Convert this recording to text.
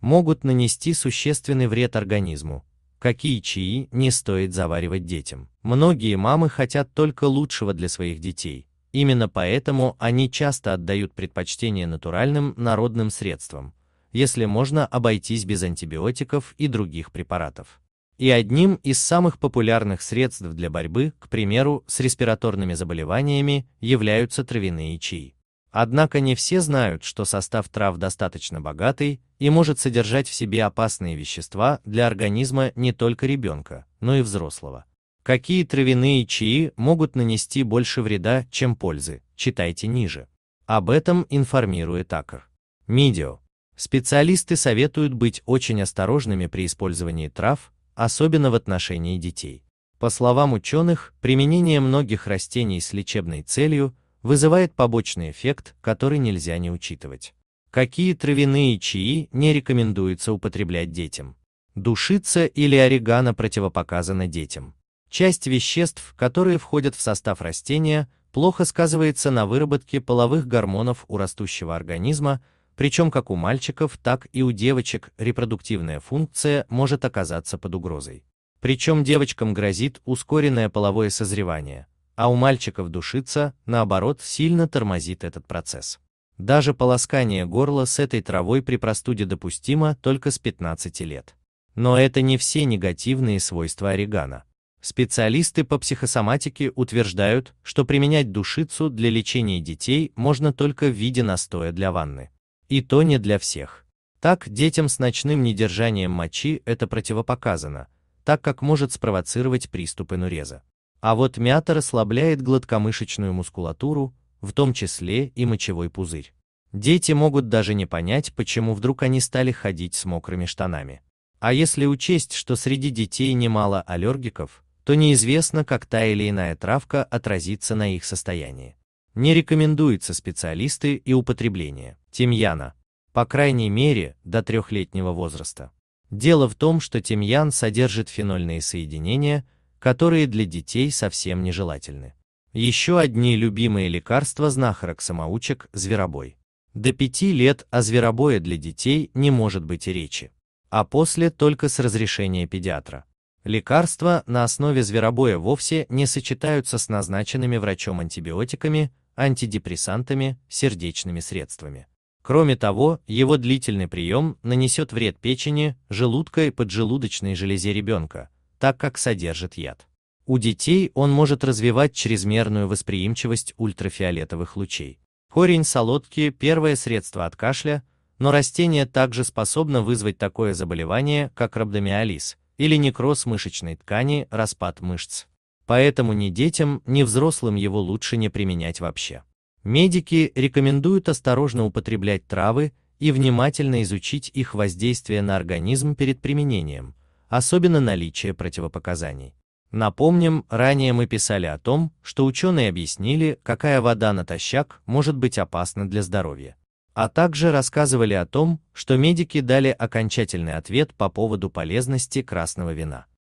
могут нанести существенный вред организму, какие чаи не стоит заваривать детям. Многие мамы хотят только лучшего для своих детей, именно поэтому они часто отдают предпочтение натуральным народным средствам, если можно обойтись без антибиотиков и других препаратов. И одним из самых популярных средств для борьбы, к примеру, с респираторными заболеваниями, являются травяные чаи. Однако не все знают, что состав трав достаточно богатый и может содержать в себе опасные вещества для организма не только ребенка, но и взрослого. Какие травяные чаи могут нанести больше вреда, чем пользы, читайте ниже. Об этом информирует АКР. Мидио. Специалисты советуют быть очень осторожными при использовании трав, особенно в отношении детей. По словам ученых, применение многих растений с лечебной целью – вызывает побочный эффект, который нельзя не учитывать. Какие травяные чаи не рекомендуется употреблять детям? Душица или орегано противопоказано детям. Часть веществ, которые входят в состав растения, плохо сказывается на выработке половых гормонов у растущего организма, причем как у мальчиков, так и у девочек репродуктивная функция может оказаться под угрозой. Причем девочкам грозит ускоренное половое созревание, а у мальчиков душица, наоборот, сильно тормозит этот процесс. Даже полоскание горла с этой травой при простуде допустимо только с 15 лет. Но это не все негативные свойства орегано. Специалисты по психосоматике утверждают, что применять душицу для лечения детей можно только в виде настоя для ванны. И то не для всех. Так, детям с ночным недержанием мочи это противопоказано, так как может спровоцировать приступы нуреза. А вот мята расслабляет гладкомышечную мускулатуру, в том числе и мочевой пузырь. Дети могут даже не понять, почему вдруг они стали ходить с мокрыми штанами. А если учесть, что среди детей немало аллергиков, то неизвестно, как та или иная травка отразится на их состоянии. Не рекомендуется специалисты и употребление тимьяна, по крайней мере, до трехлетнего возраста. Дело в том, что тимьян содержит фенольные соединения, которые для детей совсем нежелательны. Еще одни любимые лекарства знахарок-самоучек – зверобой. До пяти лет о зверобое для детей не может быть и речи, а после только с разрешения педиатра. Лекарства на основе зверобоя вовсе не сочетаются с назначенными врачом антибиотиками, антидепрессантами, сердечными средствами. Кроме того, его длительный прием нанесет вред печени, желудка и поджелудочной железе ребенка, так как содержит яд. У детей он может развивать чрезмерную восприимчивость ультрафиолетовых лучей. Корень солодки – первое средство от кашля, но растение также способно вызвать такое заболевание, как рабдомиолиз или некроз мышечной ткани, распад мышц. Поэтому ни детям, ни взрослым его лучше не применять вообще. Медики рекомендуют осторожно употреблять травы и внимательно изучить их воздействие на организм перед применением, особенно наличие противопоказаний. Напомним, ранее мы писали о том, что ученые объяснили, какая вода натощак может быть опасна для здоровья. А также рассказывали о том, что медики дали окончательный ответ по поводу полезности красного вина.